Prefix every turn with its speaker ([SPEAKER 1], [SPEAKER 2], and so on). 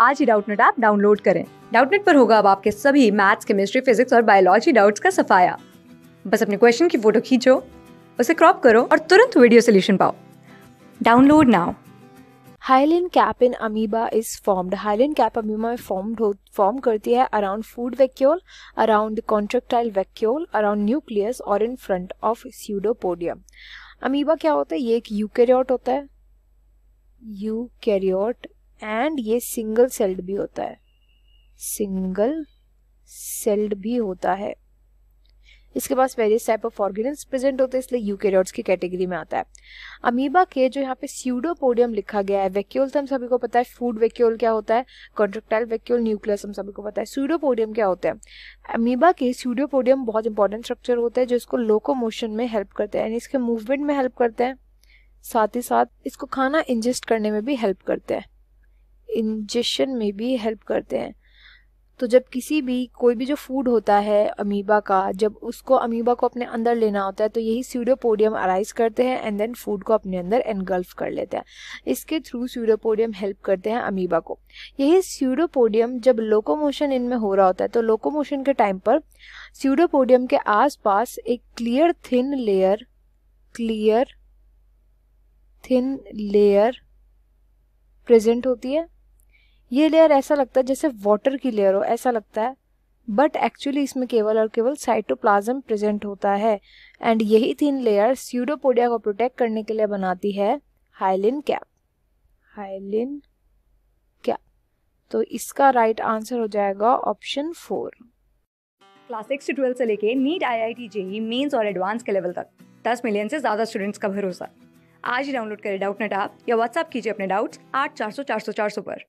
[SPEAKER 1] आज ही Doubtnut app download करें डाउटनेट पर होगा अब आपके सभी मैथ्स केमिस्ट्री फिजिक्स और बायोलॉजी डाउट्स का सफाया बस अपने क्वेश्चन की फोटो खींचो उसे क्रॉप करो और तुरंत वीडियो सोल्यूशन पाओ download now
[SPEAKER 2] hyaline cap in amoeba is formed hyaline cap amoeba में फॉर्म्ड फॉर्म करती है around food vacuole around contractile vacuole around nucleus और in front of pseudopodium amoeba क्या होता है ये एक यूकेरियोट होता है यूकैरियोट एंड ये सिंगल सेल्ड भी होता है सिंगल सेल्ड भी होता है इसके पास various type of organelles present होते हैं इसलिए यूकेरियोट्स की कैटेगरी में आता है अमीबा के जो यहाँ पे स्यूडोपोडियम लिखा गया है वैक्यूल तो हम सभी को पता है फूड वैक्यूल क्या होता है कॉन्ट्रेक्टाइल वैक्यूल न्यूक्लियस हम सभी को पता है स्यूडोपोडियम क्या होता है अमीबा के स्यूडोपोडियम बहुत इंपॉर्टेंट स्ट्रक्चर होता है जो इसको लोकोमोशन में हेल्प करते हैं यानी इसके मूवमेंट में हेल्प करते हैं साथ ही साथ इसको खाना इंजेस्ट करने में भी हेल्प करते हैं इंजेशन में भी हेल्प करते हैं तो जब किसी भी कोई भी जो फूड होता है अमीबा का जब उसको अमीबा को अपने अंदर लेना होता है तो यही सीडोपोडियम अराइज करते हैं एंड देन फूड को अपने अंदर एनगल्फ कर लेते हैं इसके थ्रू सीडोपोडियम हेल्प करते हैं अमीबा को यही सीडोपोडियम जब लोकोमोशन इनमें हो रहा होता है तो लोकोमोशन के टाइम पर सीडोपोडियम के आसपास एक clear thin layer clear thin layer present होती है ये लेयर ऐसा लगता है जैसे वाटर की लेयर हो ऐसा लगता है बट एक्चुअली इसमें केवल और केवल साइटोप्लाज्म प्रेजेंट होता है एंड यही थिन लेयर स्यूडोपोडिया को प्रोटेक्ट करने के लिए बनाती है हाइलिन कैप हाइलिन कैप तो इसका राइट right आंसर हो जाएगा ऑप्शन फोर
[SPEAKER 1] क्लास सिक्स से ट्वेल्थ से लेके NEET I I T JEE mains और एडवांस के लेवल तक दस मिलियन से ज़्यादा स्टूडेंट्स का भरोसा आज ही डाउनलोड करें डाउट नेट आप या व्हाट्सअप कीजिए अपने डाउट्स आठ चार सौ चार सौ चार सौ पर